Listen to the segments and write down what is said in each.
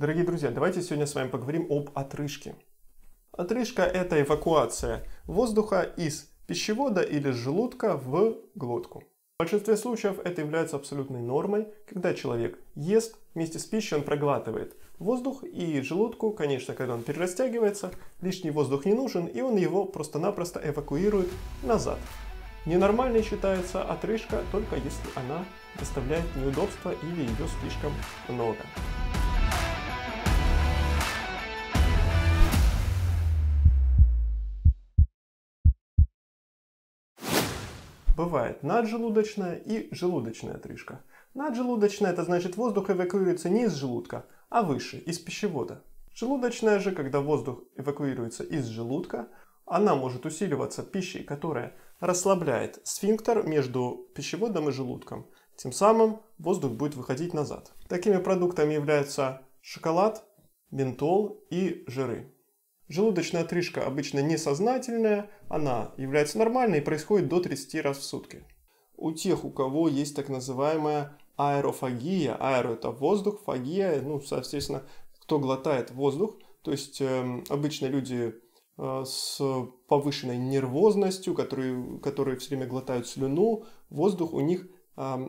Дорогие друзья, давайте сегодня с вами поговорим об отрыжке. Отрыжка – это эвакуация воздуха из пищевода или желудка в глотку. В большинстве случаев это является абсолютной нормой, когда человек ест, вместе с пищей он проглатывает воздух и желудку, конечно, когда он перерастягивается, лишний воздух не нужен, и он его просто-напросто эвакуирует назад. Ненормальной считается отрыжка, только если она доставляет неудобства или ее слишком много. бывает наджелудочная и желудочная отрыжка. Наджелудочная – это значит воздух эвакуируется не из желудка, а выше, из пищевода. Желудочная же, когда воздух эвакуируется из желудка, она может усиливаться пищей, которая расслабляет сфинктер между пищеводом и желудком. Тем самым воздух будет выходить назад. Такими продуктами являются шоколад, ментол и жиры. Желудочная отрыжка обычно несознательная, она является нормальной и происходит до 30 раз в сутки. У тех, у кого есть так называемая аэрофагия, аэро это воздух, фагия, ну, соответственно, кто глотает воздух, то есть э, обычно люди э, с повышенной нервозностью, которые, которые все время глотают слюну, воздух у них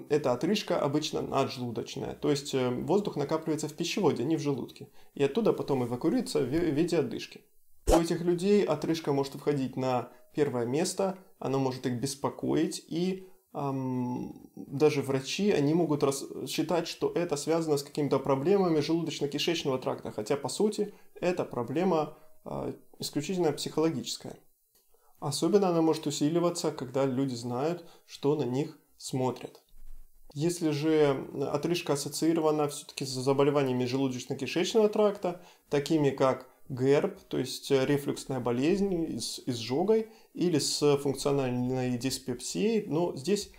это отрыжка обычно наджелудочная, то есть эм, воздух накапливается в пищеводе, а не в желудке, и оттуда потом эвакуируется в виде отдышки. У этих людей отрыжка может входить на первое место, она может их беспокоить, и эм, даже врачи, они могут рас- считать, что это связано с какими-то проблемами желудочно-кишечного тракта, хотя по сути это проблема э, исключительно психологическая. Особенно она может усиливаться, когда люди знают, что на них смотрят. Если же отрыжка ассоциирована все-таки с заболеваниями желудочно-кишечного тракта, такими как ГЭРБ, то есть э, рефлюксная болезнь с изжогой, или с функциональной диспепсией, но здесь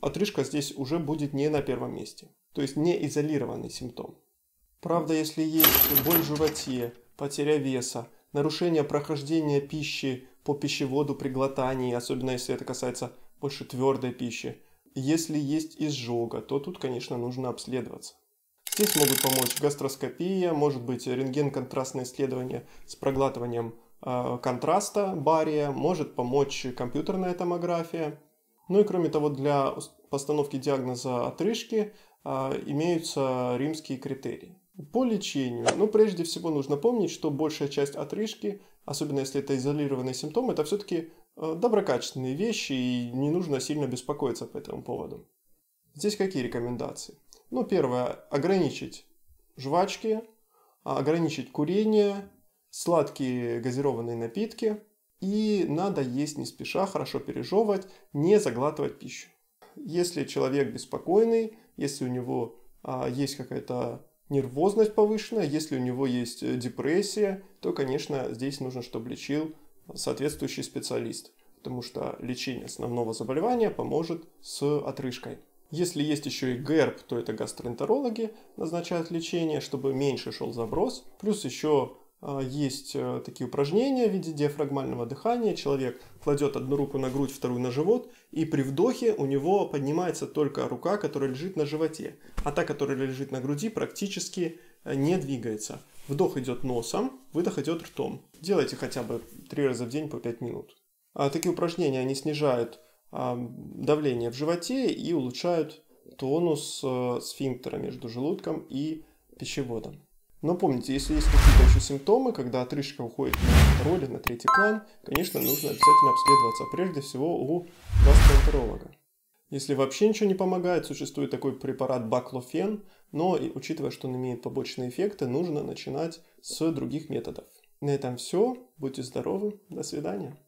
отрыжка здесь уже будет не на первом месте. То есть не изолированный симптом. Правда, если есть боль в животе, потеря веса, нарушение прохождения пищи по пищеводу при глотании, особенно если это касается больше твердой пищи. Если есть изжога, то тут, конечно, нужно обследоваться. Здесь могут помочь гастроскопия, может быть рентген-контрастное исследование с проглатыванием э, контраста бария, может помочь компьютерная томография. Ну и кроме того, для постановки диагноза отрыжки э, имеются римские критерии. По лечению, ну прежде всего нужно помнить, что большая часть отрыжки, особенно если это изолированный симптом, это все-таки Э, доброкачественные вещи, и не нужно сильно беспокоиться по этому поводу. Здесь какие рекомендации? Ну, первое, ограничить жвачки, а, ограничить курение, сладкие газированные напитки, и надо есть не спеша, хорошо пережевывать, не заглатывать пищу. Если человек беспокойный, если у него а, есть какая-то нервозность повышенная, если у него есть э, депрессия, то, конечно, здесь нужно, чтобы лечил соответствующий специалист, потому что лечение основного заболевания поможет с отрыжкой. Если есть еще и ГЭРБ, то это гастроэнтерологи назначают лечение, чтобы меньше шел заброс. Плюс еще а, есть э, такие упражнения в виде диафрагмального дыхания. Человек кладет одну руку на грудь, вторую на живот, и при вдохе у него поднимается только рука, которая лежит на животе, а та, которая лежит на груди, практически э, не двигается. Вдох идет носом, выдох идет ртом. Делайте хотя бы три раза в день по 5 минут. А такие упражнения, они снижают а, давление в животе и улучшают тонус а, сфинктера между желудком и пищеводом. Но помните, если есть какие-то еще симптомы, когда отрыжка уходит на второй на третий план, конечно, нужно обязательно обследоваться, прежде всего у гастроэнтеролога. Если вообще ничего не помогает, существует такой препарат баклофен, но учитывая, что он имеет побочные эффекты, нужно начинать с других методов. На этом все. Будьте здоровы. До свидания.